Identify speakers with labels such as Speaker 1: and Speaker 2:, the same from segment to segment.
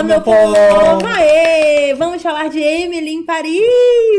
Speaker 1: Fala, meu povo! Aê! Vamos falar de Emily em Paris,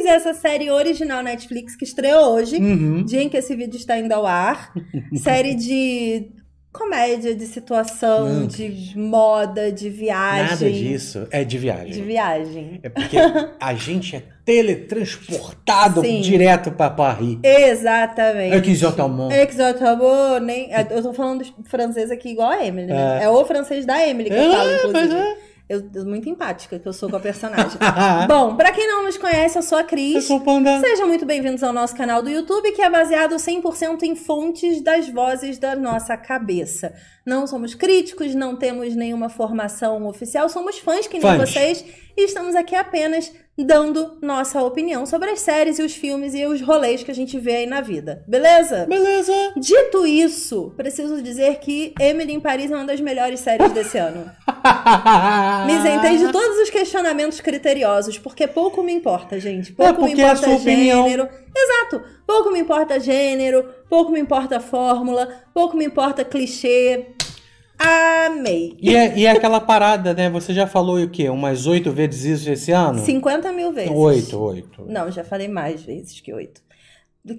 Speaker 1: essa série original Netflix que estreou hoje, uhum. dia em que esse vídeo está indo ao ar. série de comédia, de situação, hum. de moda, de viagem. Nada
Speaker 2: disso. É de viagem. De
Speaker 1: viagem. É porque
Speaker 2: a gente é
Speaker 1: teletransportado
Speaker 2: Sim. direto para Paris.
Speaker 1: Exatamente. Exotamon. Exotamon. Nem... Eu tô falando francês aqui igual a Emily, né? É, é o francês da Emily que eu é, falo, inclusive. é. Eu, eu muito empática que eu sou com a personagem. Bom, para quem não nos conhece, eu sou a Cris. Eu sou o Panda. Sejam muito bem-vindos ao nosso canal do YouTube, que é baseado 100% em fontes das vozes da nossa cabeça. Não somos críticos, não temos nenhuma formação oficial, somos fãs que nem fãs. vocês e estamos aqui apenas dando nossa opinião sobre as séries e os filmes e os rolês que a gente vê aí na vida. Beleza? Beleza! Dito isso, preciso dizer que Emily em Paris é uma das melhores séries desse ano. me isentei de todos os questionamentos criteriosos, porque pouco me importa, gente. É pouco é porque me importa é a sua gênero. Opinião. Exato! Pouco me importa gênero, pouco me importa fórmula, pouco me importa clichê. Amei. E é,
Speaker 2: e é aquela parada, né? Você já falou o quê? Umas oito vezes isso esse ano?
Speaker 1: 50 mil vezes. Oito, oito. Não, já falei mais vezes que oito.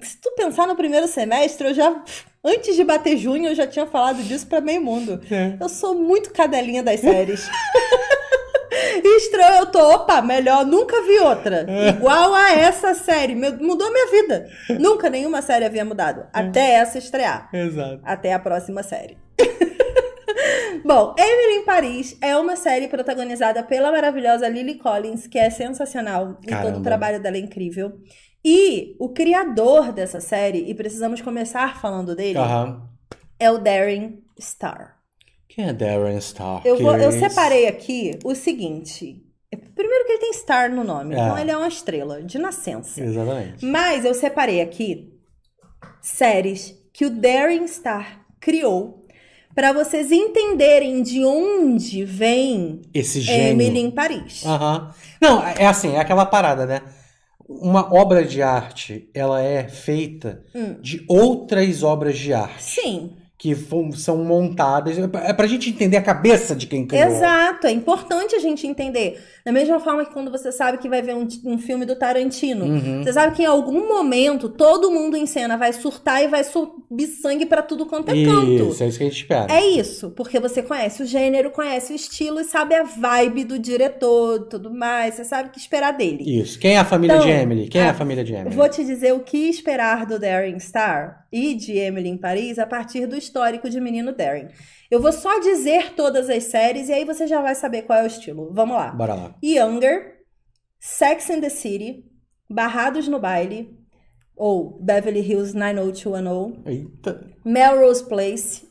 Speaker 1: Se tu pensar no primeiro semestre, eu já. Antes de bater junho, eu já tinha falado disso para meio mundo. É. Eu sou muito cadelinha das séries. Estranho, eu tô, opa, melhor, nunca vi outra. É. Igual a essa série. mudou minha vida. Nunca nenhuma série havia mudado. É. Até essa estrear. Exato. Até a próxima série. Bom, Emily em Paris é uma série protagonizada pela maravilhosa Lily Collins, que é sensacional. E todo o trabalho dela é incrível. E o criador dessa série, e precisamos começar falando dele, uhum. é o Darren Star.
Speaker 2: Quem é Darren Star? Eu, vou, eu separei
Speaker 1: aqui o seguinte. Primeiro que ele tem Star no nome, então é. então ele é uma estrela de nascença. Exatamente. Mas eu separei aqui séries que o Darren Star criou para vocês entenderem de onde vem
Speaker 2: esse é, gênio. Emily em Paris. Uhum. Não, é, é assim, é aquela parada, né? Uma obra de arte, ela é feita hum. de outras obras de arte. Sim que são montadas. É para é a gente entender a cabeça de quem criou.
Speaker 1: Exato, é importante a gente entender. Da mesma forma que quando você sabe que vai ver um, um filme do Tarantino, uhum. você sabe que em algum momento todo mundo em cena vai surtar e vai subir sangue para tudo quanto é canto. Isso,
Speaker 2: é isso que a gente espera. É
Speaker 1: isso, porque você conhece o gênero, conhece o estilo e sabe a vibe do diretor tudo mais. Você sabe o que esperar dele. Isso. Quem é a família então, de Emily? Quem é a família de Emily? Vou te dizer o que esperar do Darren Star e de Emily em Paris a partir do histórico de Menino Darren. Eu vou só dizer todas as séries e aí você já vai saber qual é o estilo. Vamos lá. Bora lá. Younger, Sex and the City, Barrados no Baile, ou Beverly Hills 90210. Eita. Melrose Place,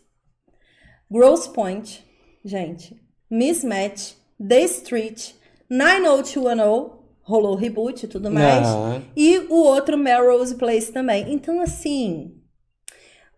Speaker 1: Gross Point, gente, Mismatch, The Street, 90210, rolou reboot e tudo mais, Não. Ah. e o outro Melrose Place também. Então, assim,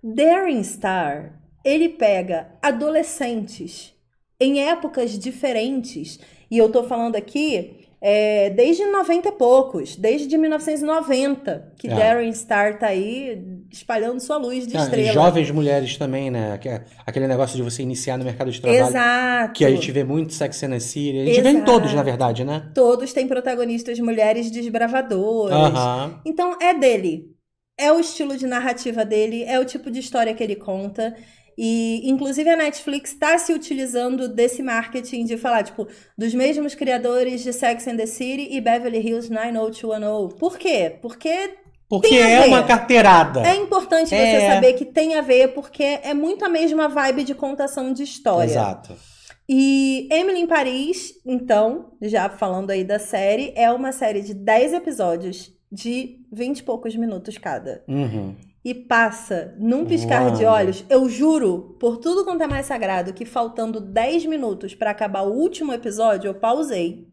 Speaker 1: Daring Star ele pega adolescentes em épocas diferentes, e eu tô falando aqui é, desde 90 e poucos, desde 1990, que é. Darren Star tá aí espalhando sua luz de ah, estrela. Jovens
Speaker 2: mulheres também, né? Aquele negócio de você iniciar no mercado de trabalho. Exato. Que a gente vê muito Sex and the City. A gente Exato. vê em todos, na verdade, né?
Speaker 1: Todos têm protagonistas mulheres desbravadoras. Uh -huh. Então, é dele. É o estilo de narrativa dele, é o tipo de história que ele conta. E, inclusive, a Netflix está se utilizando desse marketing de falar, tipo, dos mesmos criadores de Sex and the City e Beverly Hills 90210. Por quê? Porque. Porque é uma carteirada. É importante é... você saber que tem a ver, porque é muito a mesma vibe de contação de história. Exato. E Emily em Paris, então, já falando aí da série, é uma série de 10 episódios de 20 e poucos minutos cada. Uhum e passa num piscar Uau. de olhos, eu juro, por tudo quanto é mais sagrado, que faltando 10 minutos para acabar o último episódio, eu pausei.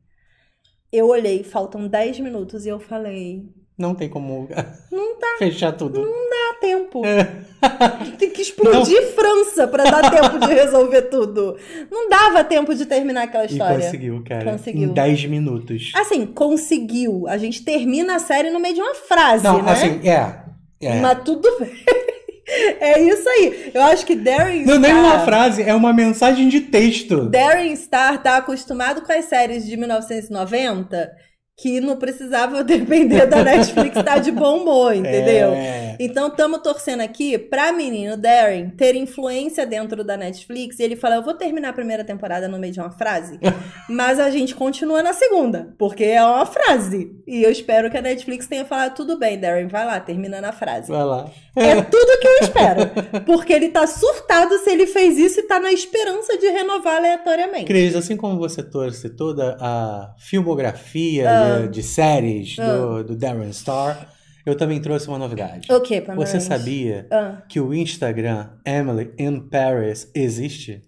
Speaker 1: Eu olhei, faltam 10 minutos e eu falei.
Speaker 2: Não tem como. Não tá Fechar tudo. Não dá
Speaker 1: tempo. É. tem que explodir não. França para dar tempo de resolver tudo. Não dava tempo de terminar aquela história. E conseguiu, cara. Conseguiu. Em
Speaker 2: 10 minutos.
Speaker 1: Assim, conseguiu. A gente termina a série no meio de uma frase, não, né? Assim,
Speaker 2: é é. Mas
Speaker 1: tudo bem. É isso aí. Eu acho que Darren Star. Não é uma frase,
Speaker 2: é uma mensagem de texto.
Speaker 1: Darren Star tá acostumado com as séries de 1990 que não precisava depender da Netflix estar tá de bom humor, é. entendeu? É. Então estamos torcendo aqui para menino Darren ter influência dentro da Netflix e ele fala: "Eu vou terminar a primeira temporada no meio de uma frase, mas a gente continua na segunda, porque é uma frase". E eu espero que a Netflix tenha falado tudo bem, Darren, vai lá, termina na frase.
Speaker 2: Vai lá. É tudo que eu
Speaker 1: espero, porque ele tá surtado se ele fez isso e tá na esperança de renovar aleatoriamente. Cris,
Speaker 2: assim como você torce toda a filmografia ah ah. de séries do, ah. do Darren Star, eu também trouxe uma novidade. O okay, que, Você sabia ah. que o Instagram Emily in Paris existe?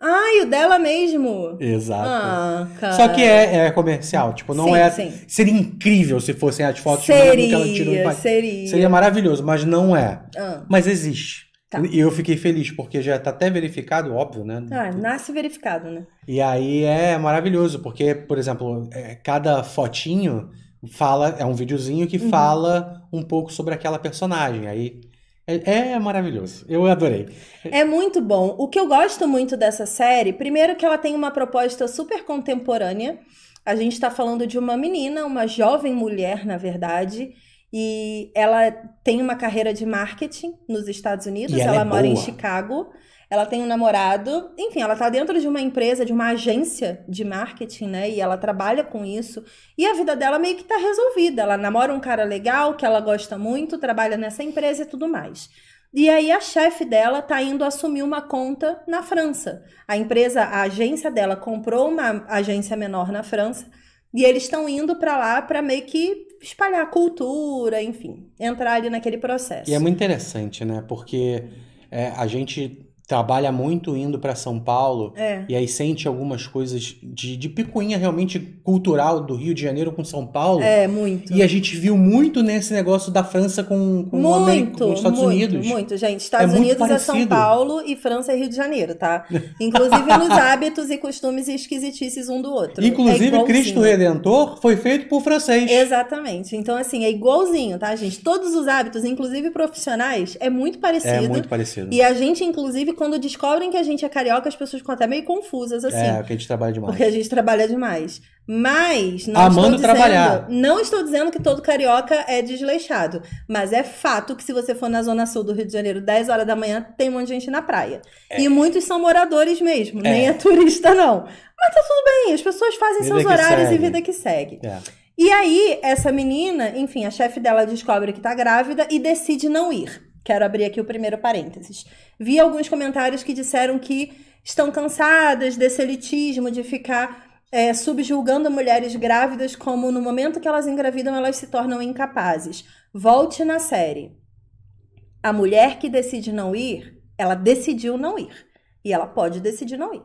Speaker 1: Ah, e o dela mesmo. Exato. Ah, cara. Só que é,
Speaker 2: é comercial, tipo, não sim, é. Sim. Seria incrível se fossem as fotos seria, que ela tirou. Seria, seria. Seria maravilhoso, mas não é. Ah. Mas existe. Tá. E eu fiquei feliz, porque já tá até verificado, óbvio, né?
Speaker 1: Ah, nasce verificado, né?
Speaker 2: E aí é maravilhoso, porque, por exemplo, é, cada fotinho fala, é um videozinho que uhum. fala um pouco sobre aquela personagem. Aí é, é, maravilhoso. Eu adorei.
Speaker 1: É muito bom. O que eu gosto muito dessa série, primeiro que ela tem uma proposta super contemporânea. A gente está falando de uma menina, uma jovem mulher, na verdade, e ela tem uma carreira de marketing nos Estados Unidos, ela, ela é mora boa. em Chicago, ela tem um namorado, enfim, ela está dentro de uma empresa, de uma agência de marketing, né? E ela trabalha com isso. E a vida dela meio que está resolvida. Ela namora um cara legal, que ela gosta muito, trabalha nessa empresa e tudo mais. E aí a chefe dela tá indo assumir uma conta na França. A empresa, a agência dela comprou uma agência menor na França e eles estão indo para lá para meio que espalhar cultura, enfim, entrar ali naquele processo. E é muito
Speaker 2: interessante, né? Porque é, a gente trabalha muito indo para São Paulo é. e aí sente algumas coisas de, de picuinha realmente cultural do Rio de Janeiro com São Paulo. É, muito. E a gente viu muito nesse negócio da França com, com, muito, o América, com os Estados muito, Unidos. Muito,
Speaker 1: gente. É Estados é Unidos é São Paulo e França é Rio de Janeiro, tá? Inclusive nos hábitos e costumes e esquisitices um do outro. É inclusive, é Cristo
Speaker 2: Redentor
Speaker 1: foi feito por francês. Exatamente. Então, assim, é igualzinho, tá, gente? Todos os hábitos, inclusive profissionais, é muito é parecido. É muito parecido. E a gente, inclusive, quando descobrem que a gente é carioca, as pessoas ficam até meio confusas, assim. É, porque a gente trabalha demais. Porque a gente trabalha demais. Mas, não Amando estou dizendo, trabalhar. não estou dizendo que todo carioca é desleixado, mas é fato que se você for na zona sul do Rio de Janeiro, 10 horas da manhã, tem um monte de gente na praia. É. E muitos são moradores mesmo, é. nem é turista não. Mas tá tudo bem, as pessoas fazem vida seus horários segue. e vida que segue. É. E aí, essa menina, enfim, a chefe dela descobre que tá grávida e decide não ir. Quero abrir aqui o primeiro parênteses. Vi alguns comentários que disseram que estão cansadas desse elitismo de ficar é, subjulgando mulheres grávidas como no momento que elas engravidam elas se tornam incapazes. Volte na série. A mulher que decide não ir, ela decidiu não ir. E ela pode decidir não ir.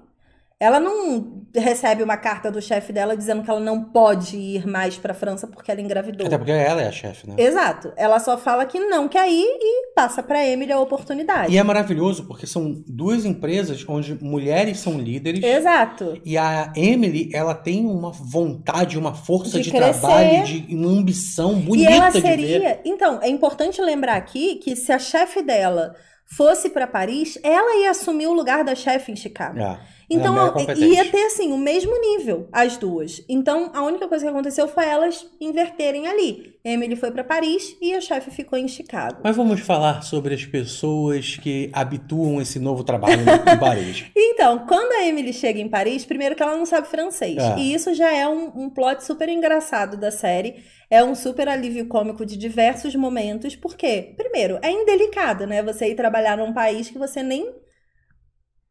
Speaker 1: Ela não recebe uma carta do chefe dela dizendo que ela não pode ir mais para França porque ela engravidou. Até porque
Speaker 2: ela é a chefe, né? Exato.
Speaker 1: Ela só fala que não quer ir e passa para Emily a oportunidade. E é
Speaker 2: maravilhoso porque são duas empresas onde mulheres são líderes.
Speaker 1: Exato.
Speaker 2: E a Emily, ela tem uma vontade, uma força de, de trabalho, de uma ambição bonita e ela seria...
Speaker 1: Então, é importante lembrar aqui que se a chefe dela fosse para Paris, ela ia assumir o lugar da chefe em Chicago. É.
Speaker 2: É então, é ia
Speaker 1: ter, assim, o mesmo nível, as duas. Então, a única coisa que aconteceu foi elas inverterem ali. Emily foi para Paris e a chefe ficou em Chicago. Mas
Speaker 2: vamos falar sobre as pessoas que habituam esse novo trabalho em Paris.
Speaker 1: então, quando a Emily chega em Paris, primeiro que ela não sabe francês. É. E isso já é um, um plot super engraçado da série. É um super alívio cômico de diversos momentos, porque, primeiro, é indelicado, né? Você ir trabalhar num país que você nem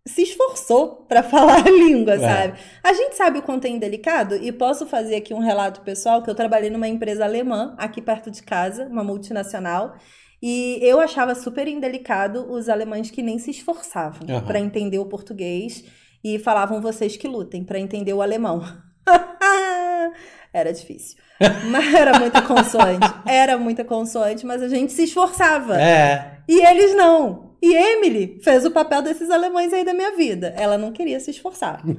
Speaker 1: se esforçou para falar a língua, é. sabe? A gente sabe o quanto é indelicado e posso fazer aqui um relato pessoal que eu trabalhei numa empresa alemã aqui perto de casa, uma multinacional, e eu achava super indelicado os alemães que nem se esforçavam uhum. para entender o português e falavam vocês que lutem para entender o alemão. era difícil. Mas era muita consoante. Era muita consoante, mas a gente se esforçava. É. E eles não. E Emily fez o papel desses alemães aí da minha vida. Ela não queria se esforçar.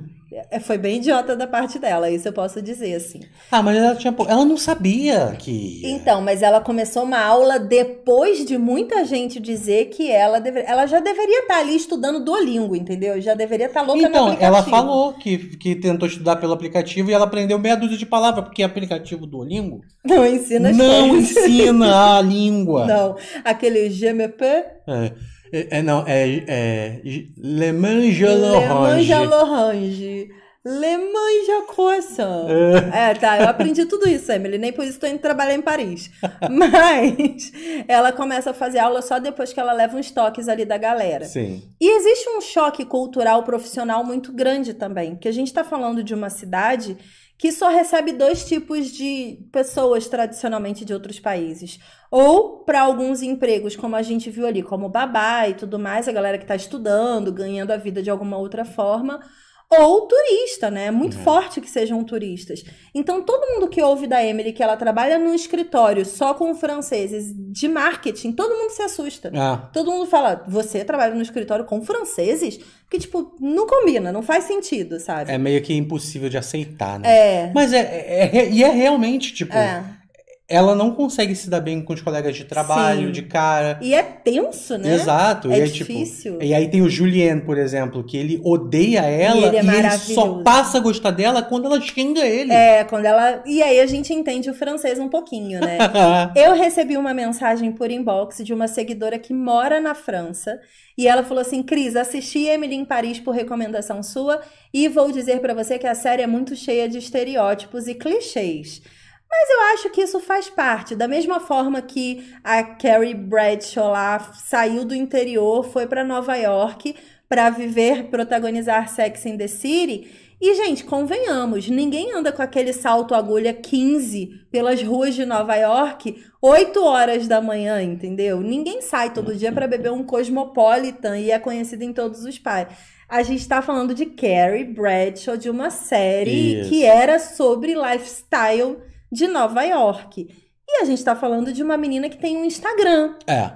Speaker 1: É, foi bem idiota da parte dela, isso eu posso dizer, assim. Ah,
Speaker 2: mas ela tinha. Ela não sabia que.
Speaker 1: Então, mas ela começou uma aula depois de muita gente dizer que ela deveria. Ela já deveria estar tá ali estudando Duolingo, entendeu? Já deveria estar tá louca então, no Então, Ela falou
Speaker 2: que, que tentou estudar pelo aplicativo e ela aprendeu meia dúzia de palavras, porque aplicativo Duolingo. Não ensina as Não coisas. ensina a língua. Não.
Speaker 1: Aquele GMP.
Speaker 2: É. É, é, não, é, é Le Mange l'Orange. Le Mange
Speaker 1: l'Orange. Le Mange croissant. É. é, tá, eu aprendi tudo isso, Emily, nem por isso tô indo trabalhar em Paris. Mas ela começa a fazer aula só depois que ela leva uns toques ali da galera. Sim. E existe um choque cultural profissional muito grande também, que a gente está falando de uma cidade que só recebe dois tipos de pessoas tradicionalmente de outros países. Ou para alguns empregos, como a gente viu ali, como babá e tudo mais, a galera que está estudando, ganhando a vida de alguma outra forma ou turista, né? É muito uhum. forte que sejam turistas. Então, todo mundo que ouve da Emily que ela trabalha num escritório só com franceses de marketing, todo mundo se assusta. Ah. Todo mundo fala, você trabalha num escritório com franceses? que tipo, não combina, não faz sentido, sabe? É
Speaker 2: meio que impossível de aceitar, né?
Speaker 1: É. Mas é. é, é e é realmente, tipo. É
Speaker 2: ela não consegue se dar bem com os colegas de trabalho, Sim. de cara.
Speaker 1: E é tenso, né? Exato. É e é tipo, difícil. Tipo, e
Speaker 2: aí tem o Julien, por exemplo, que ele
Speaker 1: odeia ela e, ele, é e ele, só passa a gostar dela quando ela xinga ele. É, quando ela. E aí a gente entende o francês um pouquinho, né? Eu recebi uma mensagem por inbox de uma seguidora que mora na França e ela falou assim: Cris, assisti Emily em Paris por recomendação sua e vou dizer para você que a série é muito cheia de estereótipos e clichês. Mas eu acho que isso faz parte. Da mesma forma que a Carrie Bradshaw lá saiu do interior, foi para Nova York para viver, protagonizar Sex in the City. E, gente, convenhamos, ninguém anda com aquele salto agulha 15 pelas ruas de Nova York 8 horas da manhã, entendeu? Ninguém sai todo dia para beber um Cosmopolitan e é conhecido em todos os pais. A gente está falando de Carrie Bradshaw, de uma série Isso. que era sobre lifestyle de Nova York. E a gente está falando de uma menina que tem um Instagram. É.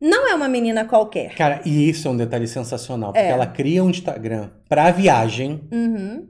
Speaker 1: Não é uma menina qualquer.
Speaker 2: Cara, e isso é um detalhe sensacional, porque é. ela cria um Instagram para viagem. Uhum.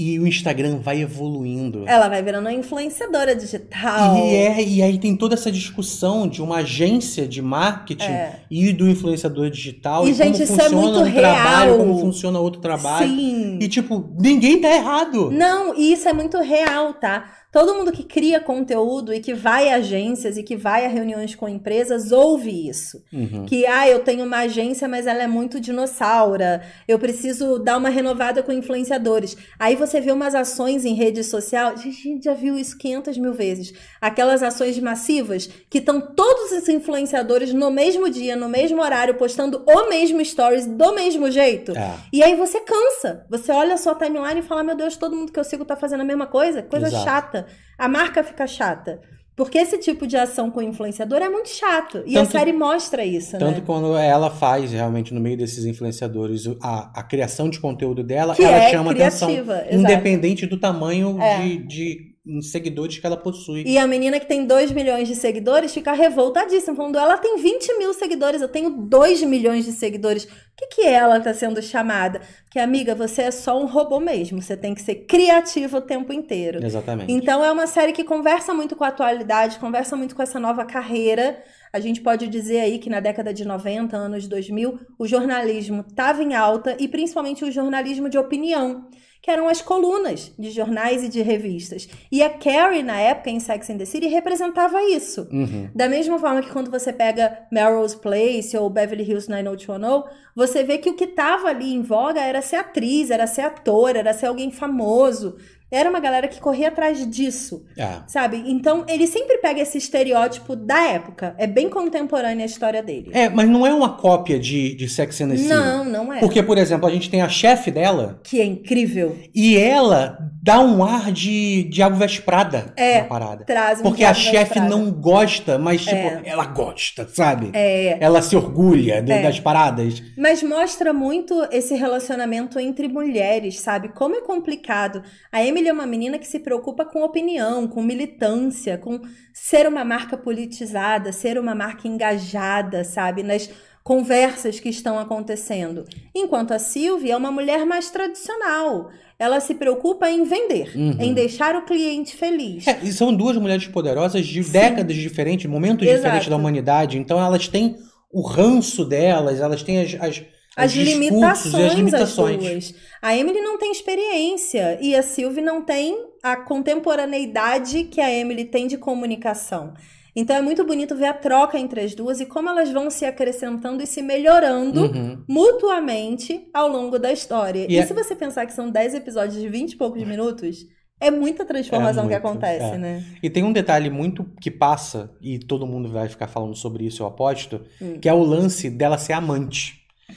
Speaker 2: E o Instagram vai evoluindo. Ela
Speaker 1: vai virando uma influenciadora digital. E, é,
Speaker 2: e aí tem toda essa discussão de uma agência de marketing é. e do influenciador digital. E, e gente, isso é muito um real. Trabalho, como funciona outro trabalho. Sim. E, tipo, ninguém tá errado.
Speaker 1: Não, e isso é muito real, tá? todo mundo que cria conteúdo e que vai a agências e que vai a reuniões com empresas ouve isso. Uhum. Que, ah, eu tenho uma agência, mas ela é muito dinossauro. Eu preciso dar uma renovada com influenciadores. Aí você vê umas ações em rede social. A gente já viu isso 500 mil vezes. Aquelas ações massivas que estão todos os influenciadores no mesmo dia, no mesmo horário, postando o mesmo stories do mesmo jeito. É. E aí você cansa. Você olha a sua timeline e fala: meu Deus, todo mundo que eu sigo tá fazendo a mesma coisa. Coisa Exato. chata a marca fica chata. Porque esse tipo de ação com influenciador é muito chato. E tanto, a série mostra isso. Né? Tanto né?
Speaker 2: quando ela faz realmente no meio desses influenciadores a, a criação de conteúdo dela, que ela é chama criativa, atenção. Exato. Independente do tamanho é. de, de em seguidores que ela possui. E a
Speaker 1: menina que tem 2 milhões de seguidores fica revoltadíssima, falando: ela tem 20 mil seguidores, eu tenho 2 milhões de seguidores. O que, que ela está sendo chamada? Que, amiga, você é só um robô mesmo, você tem que ser criativo o tempo inteiro. Exatamente. Então é uma série que conversa muito com a atualidade, conversa muito com essa nova carreira. A gente pode dizer aí que na década de 90, anos 2000, o jornalismo estava em alta e principalmente o jornalismo de opinião que eram as colunas de jornais e de revistas. E a Carrie, na época, em Sex and the City, representava isso. Uhum. Da mesma forma que quando você pega Melrose Place ou Beverly Hills 90210, você vê que o que estava ali em voga era ser atriz, era ser ator, era ser alguém famoso, era uma galera que corria atrás disso, é. sabe? Então, ele sempre pega esse estereótipo da época. É bem contemporânea a história dele.
Speaker 2: É, mas não é uma cópia de, de Sex and the City. Não, não é. Porque, por exemplo, a gente tem a chefe dela...
Speaker 1: Que é incrível.
Speaker 2: E ela dá um ar de Diabo Vesprada é, na parada. Traz um Porque a chefe não gosta, mas é. tipo, é. ela gosta, sabe? É. Ela se orgulha de, né, é. das paradas.
Speaker 1: Mas mostra muito esse relacionamento entre mulheres, sabe? Como é complicado. A Emily é uma menina que se preocupa com opinião, com militância, com ser uma marca politizada, ser uma marca engajada, sabe? Nas conversas que estão acontecendo. Enquanto a Sylvie é uma mulher mais tradicional ela se preocupa em vender, uhum. em deixar o cliente feliz.
Speaker 2: É, e são duas mulheres poderosas de Sim. décadas diferentes, momentos Exato. diferentes da humanidade. Então elas têm o ranço delas, elas têm as, as as limitações, as limitações,
Speaker 1: as A Emily não tem experiência e a Sylvie não tem a contemporaneidade que a Emily tem de comunicação. Então é muito bonito ver a troca entre as duas e como elas vão se acrescentando e se melhorando uhum. mutuamente ao longo da história. E, e é... se você pensar que são 10 episódios de 20 e poucos minutos, é muita transformação é muito, que acontece, é. né?
Speaker 2: E tem um detalhe muito que passa, e todo mundo vai ficar falando sobre isso, eu aposto, hum. que é o lance dela ser amante.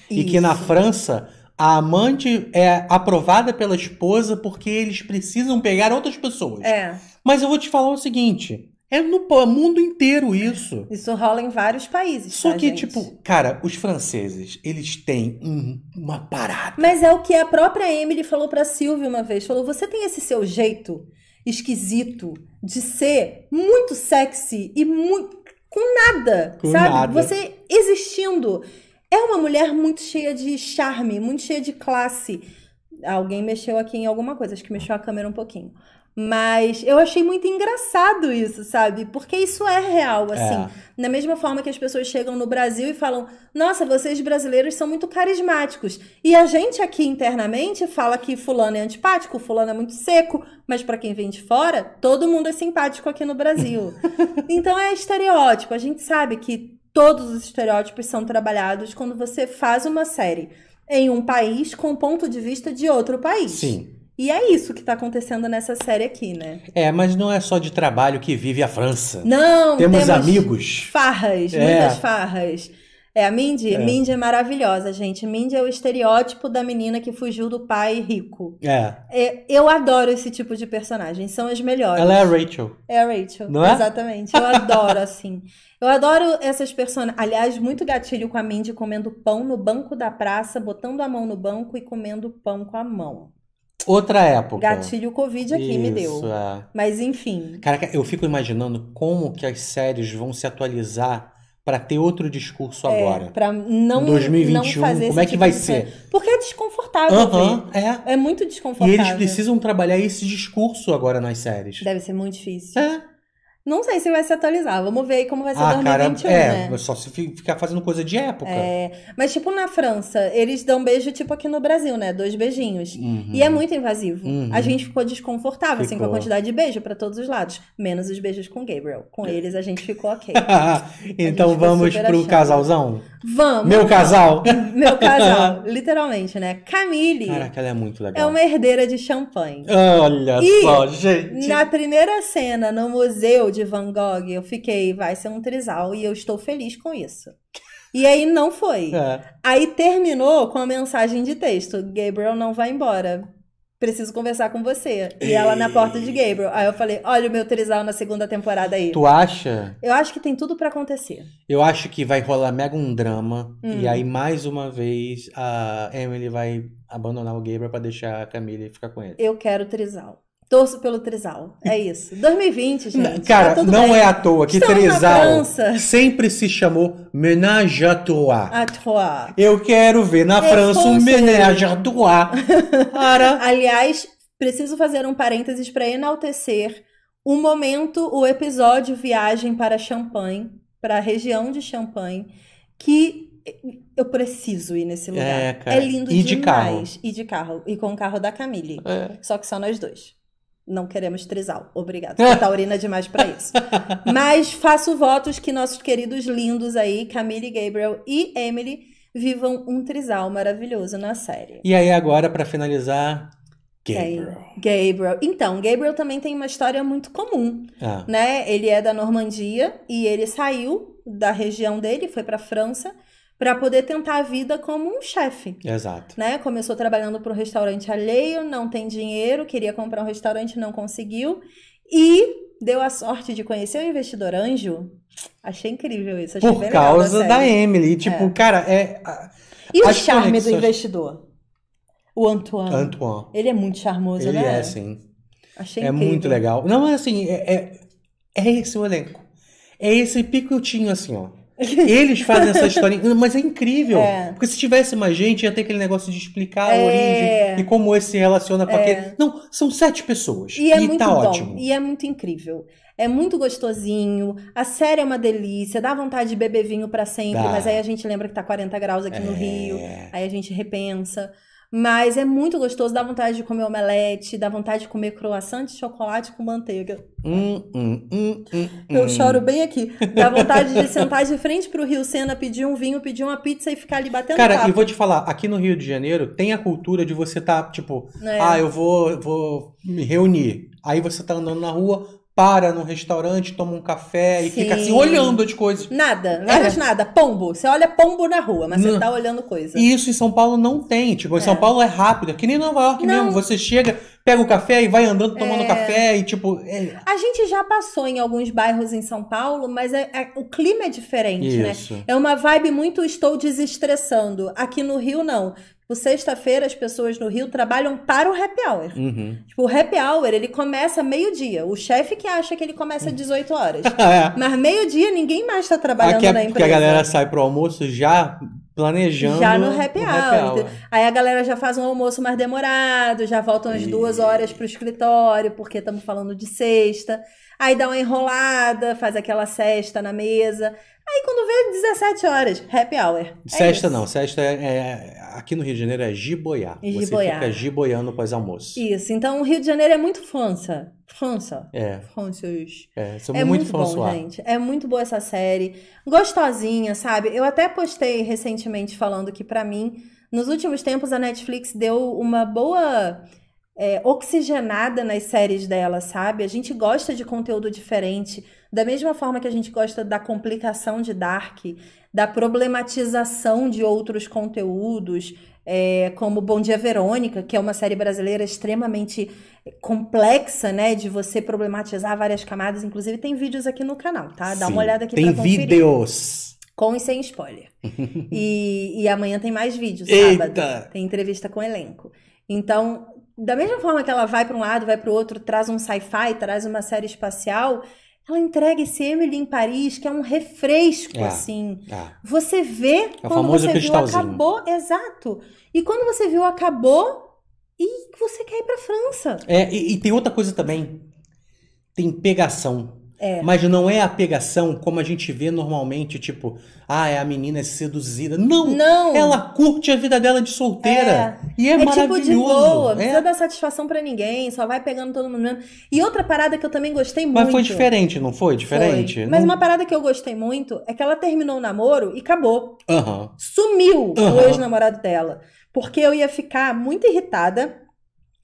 Speaker 2: Isso. E que na França, a amante é aprovada pela esposa porque eles precisam pegar outras pessoas. É. Mas eu vou te falar o seguinte: é no é mundo inteiro isso.
Speaker 1: Isso rola em vários países. Só tá, que, gente? tipo,
Speaker 2: cara, os franceses, eles têm um, uma
Speaker 1: parada. Mas é o que a própria Emily falou pra Silvia uma vez. Falou: você tem esse seu jeito esquisito de ser muito sexy e muito. com nada, com sabe? Nada. Você existindo. É uma mulher muito cheia de charme, muito cheia de classe. Alguém mexeu aqui em alguma coisa, acho que mexeu a câmera um pouquinho. Mas eu achei muito engraçado isso, sabe? Porque isso é real, é. assim. É. mesma forma que as pessoas chegam no Brasil e falam: Nossa, vocês brasileiros são muito carismáticos. E a gente aqui internamente fala que Fulano é antipático, Fulano é muito seco, mas para quem vem de fora, todo mundo é simpático aqui no Brasil. então é estereótipo. A gente sabe que todos os estereótipos são trabalhados quando você faz uma série em um país com o ponto de vista de outro país. Sim. E é isso que está acontecendo nessa série aqui, né?
Speaker 2: É, mas não é só de trabalho que vive a França. Não, temos, temos amigos.
Speaker 1: Farras, é. muitas farras. É, a Mindy, é. Mindy é maravilhosa, gente. Mindy é o estereótipo da menina que fugiu do pai rico. É. é. Eu adoro esse tipo de personagem, são as melhores. Ela é a Rachel. É a Rachel, não é? Exatamente. Eu adoro, assim. Eu adoro essas personagens. Aliás, muito gatilho com a Mindy comendo pão no banco da praça, botando a mão no banco e comendo pão com a mão.
Speaker 2: Outra época. Gatilho Covid aqui Isso, me deu. É.
Speaker 1: Mas enfim.
Speaker 2: Caraca, eu fico imaginando como que as séries vão se atualizar para ter outro discurso é, agora. Para
Speaker 1: não, 2021, não como é que tipo vai ser? Porque é desconfortável. Uh -huh, né? é. é muito desconfortável. E eles precisam
Speaker 2: trabalhar esse discurso agora nas séries. Deve
Speaker 1: ser muito difícil. É. Não sei se vai se atualizar. Vamos ver aí como vai ser ah, 2021, cara, é,
Speaker 2: né? Só se ficar fazendo coisa de época. É,
Speaker 1: mas tipo na França, eles dão beijo tipo aqui no Brasil, né? Dois beijinhos. Uhum. E é muito invasivo. Uhum. A gente ficou desconfortável, ficou. assim, com a quantidade de beijo para todos os lados. Menos os beijos com Gabriel. Com é. eles a gente ficou ok. então vamos pro achando. casalzão? Vamos. Meu casal? Meu casal, literalmente, né? Camille. Caraca,
Speaker 2: ela é muito legal. É uma
Speaker 1: herdeira de champanhe.
Speaker 2: Olha e só, gente.
Speaker 1: na primeira cena, no museu de Van Gogh, eu fiquei, vai ser um trisal e eu estou feliz com isso. E aí não foi. É. Aí terminou com a mensagem de texto: Gabriel não vai embora. Preciso conversar com você. E, ela na porta de Gabriel. Aí eu falei: olha o meu trisal na segunda temporada aí. Tu acha? Eu acho que tem tudo para acontecer.
Speaker 2: Eu acho que vai rolar mega um drama. Hum. E uhum. aí, mais uma vez, a Emily vai abandonar o Gabriel para deixar a Camille ficar com ele.
Speaker 1: Eu quero trisal. Torço pelo Trizal. É isso. 2020, gente. Cara, tá não bem. é à toa que Estamos Trizal
Speaker 2: sempre se chamou Ménage à Trois.
Speaker 1: À Trois.
Speaker 2: Eu quero ver na é França um Ménage à Trois.
Speaker 1: Para... Aliás, preciso fazer um parênteses para enaltecer o momento, o episódio Viagem para Champagne, para a região de Champagne, que eu preciso ir nesse é, lugar. É, é lindo e demais. De carro. E de carro. E com o carro da Camille. É. Só que só nós dois não queremos trisal. Obrigado. Sou taurina tá demais para isso. Mas faço votos que nossos queridos lindos aí, Camille Gabriel e Emily, vivam um trisal maravilhoso na série.
Speaker 2: E aí agora para finalizar,
Speaker 1: Gabriel. Gabriel. Então, Gabriel também tem uma história muito comum, ah. né? Ele é da Normandia e ele saiu da região dele, foi para França para poder tentar a vida como um chefe. Exato. Né? Começou trabalhando para o restaurante alheio, não tem dinheiro, queria comprar um restaurante, não conseguiu. E deu a sorte de conhecer o investidor anjo. Achei incrível isso. Achei Por causa da Emily. Tipo, é. cara, é. E o charme conexões... do investidor? O Antoine. Antoine. Ele é muito charmoso, Ele né? Ele é, sim. Achei é incrível. muito legal. Não, mas
Speaker 2: assim, é, é, é esse o elenco. É esse picotinho assim, ó.
Speaker 1: Eles fazem essa história.
Speaker 2: Mas é incrível. É. Porque se tivesse mais gente, ia ter aquele negócio de explicar é. a origem e como esse se relaciona com é. aquele. Não, são sete pessoas. E, é e é muito tá bom. ótimo.
Speaker 1: E é muito incrível. É muito gostosinho. A série é uma delícia. Dá vontade de beber vinho para sempre, Dá. mas aí a gente lembra que tá 40 graus aqui no é. Rio. Aí a gente repensa. Mas é muito gostoso, dá vontade de comer omelete, dá vontade de comer croissant de chocolate com manteiga.
Speaker 2: Hum, hum, hum, hum Eu hum. choro bem
Speaker 1: aqui. Dá vontade de sentar de frente pro Rio Sena, pedir um vinho, pedir uma pizza e ficar ali batendo Cara, papo. e vou
Speaker 2: te falar, aqui no Rio de Janeiro tem a cultura de você tá, tipo, é. ah, eu vou, vou me reunir. Aí você tá andando na rua, para num restaurante, toma um café e Sim. fica assim olhando
Speaker 1: as coisas. Nada, é. nada, é. nada. Pombo. Você olha pombo na rua, mas não. você tá olhando coisa.
Speaker 2: E isso em São Paulo não tem. Tipo, em é. São Paulo é rápido, é que nem Nova York não. mesmo. Você chega, pega o café e vai andando tomando é... café e tipo.
Speaker 1: É... A gente já passou em alguns bairros em São Paulo, mas é, é o clima é diferente, né? Isso. né? É uma vibe muito estou desestressando. Aqui no Rio, não. O tipo, sexta-feira as pessoas no Rio trabalham para o happy hour. Uhum. Tipo, o happy hour ele começa meio-dia. O chefe que acha que ele começa às 18 horas. é. Mas meio-dia ninguém mais está trabalhando Aqui é, na empresa. Porque a galera
Speaker 2: sai pro almoço já planejando. Já no happy, hour. hour.
Speaker 1: Aí a galera já faz um almoço mais demorado, já voltam às e... duas horas pro escritório, porque estamos falando de sexta. Aí dá uma enrolada, faz aquela cesta na mesa. Aí quando vê, 17 horas, happy hour. É sexta
Speaker 2: não, sexta é, é, Aqui no Rio de Janeiro é giboiar. giboiar. Você fica giboiando pós-almoço.
Speaker 1: Isso, então o Rio de Janeiro é muito França. França. É. Francês. É, é muito, muito bom, gente. É muito boa essa série. Gostosinha, sabe? Eu até postei recentemente falando que, para mim, nos últimos tempos a Netflix deu uma boa... É, oxigenada nas séries dela, sabe? A gente gosta de conteúdo diferente da mesma forma que a gente gosta da complicação de Dark, da problematização de outros conteúdos, é, como Bom Dia Verônica, que é uma série brasileira extremamente complexa, né? De você problematizar várias camadas. Inclusive, tem vídeos aqui no canal, tá? Dá Sim, uma olhada aqui tem pra conferir.
Speaker 2: vídeos!
Speaker 1: Com e sem spoiler. e, e, amanhã tem mais vídeos, sábado. Eita. Tem entrevista com o elenco. Então, da mesma forma que ela vai para um lado, vai para o outro, traz um sci-fi, traz uma série espacial, ela entrega esse Emily em Paris, que é um refresco, é, assim. É. Você vê é quando você viu acabou, exato. E quando você viu acabou, e você quer ir pra França.
Speaker 2: É, e, e tem outra coisa também. Tem pegação. É. Mas não é a pegação como a gente vê normalmente, tipo, ah, é a menina é seduzida. Não! não. Ela curte a vida dela de solteira. É. E é, é maravilhoso. Tipo de boa, não
Speaker 1: é. satisfação para ninguém, só vai pegando todo mundo mesmo. E outra parada que eu também gostei muito. Mas foi diferente,
Speaker 2: não foi? Diferente? Foi. Não... Mas uma
Speaker 1: parada que eu gostei muito é que ela terminou o namoro e acabou. Sumiu o ex-namorado dela. Porque eu ia ficar muito irritada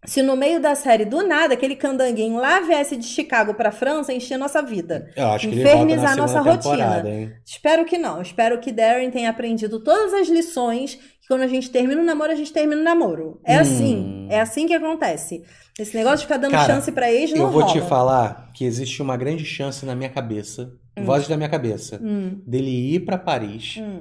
Speaker 1: se no meio da série, do nada, aquele candanguinho lá viesse de Chicago para França encher nossa vida. Eu acho que infernizar ele nossa rotina. Hein? Espero que não. Espero que Darren tenha aprendido todas as lições que quando a gente termina o namoro, a gente termina o namoro. É hum. assim. É assim que acontece. Esse negócio de ficar dando Cara, chance pra ex não Eu vou rola. te
Speaker 2: falar que existe uma grande chance na minha cabeça, hum. vozes da minha cabeça, hum. dele ir para Paris, hum.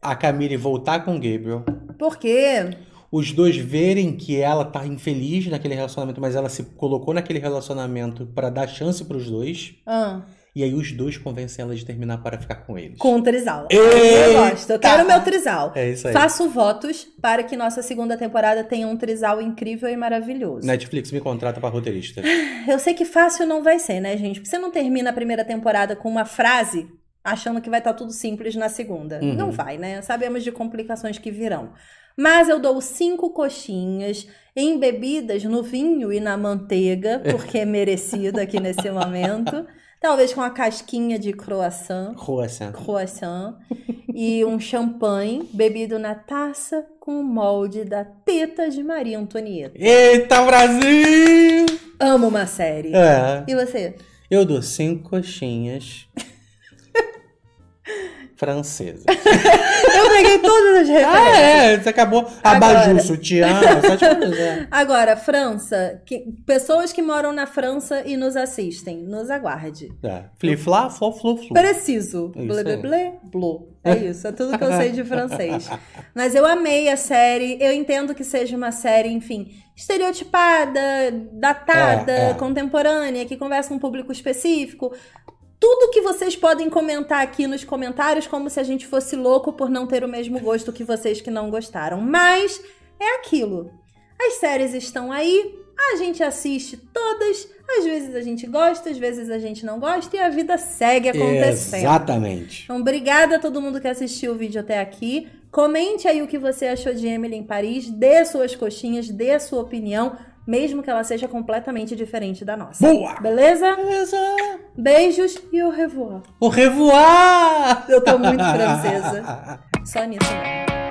Speaker 2: a Camille voltar com o Gabriel.
Speaker 1: Por quê?
Speaker 2: os dois verem que ela tá infeliz naquele relacionamento, mas ela se colocou naquele relacionamento para dar chance para os dois. Ah. E aí os dois convencem ela de terminar para ficar com eles. Com o trisal. Eu gosto. Eu
Speaker 1: quero meu trisal.
Speaker 2: É isso aí. Faço
Speaker 1: votos para que nossa segunda temporada tenha um trisal incrível e maravilhoso.
Speaker 2: Netflix me contrata para roteirista.
Speaker 1: Eu sei que fácil não vai ser, né, gente? Porque você não termina a primeira temporada com uma frase achando que vai estar tá tudo simples na segunda. Uhum. Não vai, né? Sabemos de complicações que virão. Mas eu dou cinco coxinhas embebidas no vinho e na manteiga, é. porque é merecido aqui nesse momento. Talvez com uma casquinha de croissant. Croissant. Croissant. e um champanhe bebido na taça com o molde da teta de Maria Antonieta. Eita, Brasil! Amo uma série. É. E você?
Speaker 2: Eu dou cinco coxinhas francesa.
Speaker 1: eu peguei todas as referências. Ah, é,
Speaker 2: você acabou abajur, sutiã,
Speaker 1: só Agora, França, que, pessoas que moram na França e nos assistem, nos aguarde. É. Fli-flá, flo-flu-flu. Preciso. Blé, blé, É isso, é tudo que eu sei de francês. Mas eu amei a série, eu entendo que seja uma série, enfim, estereotipada, datada, é, é. contemporânea, que conversa com um público específico tudo que vocês podem comentar aqui nos comentários, como se a gente fosse louco por não ter o mesmo gosto que vocês que não gostaram. Mas é aquilo. As séries estão aí, a gente assiste todas, às vezes a gente gosta, às vezes a gente não gosta e a vida segue acontecendo.
Speaker 2: Exatamente.
Speaker 1: Então, obrigada a todo mundo que assistiu o vídeo até aqui. Comente aí o que você achou de Emily em Paris, dê suas coxinhas, dê sua opinião mesmo que ela seja completamente diferente da nossa. Boa! Beleza? Beleza! Beijos e au revoir.
Speaker 2: Au revoir! Eu tô muito francesa.
Speaker 1: Só nisso mesmo.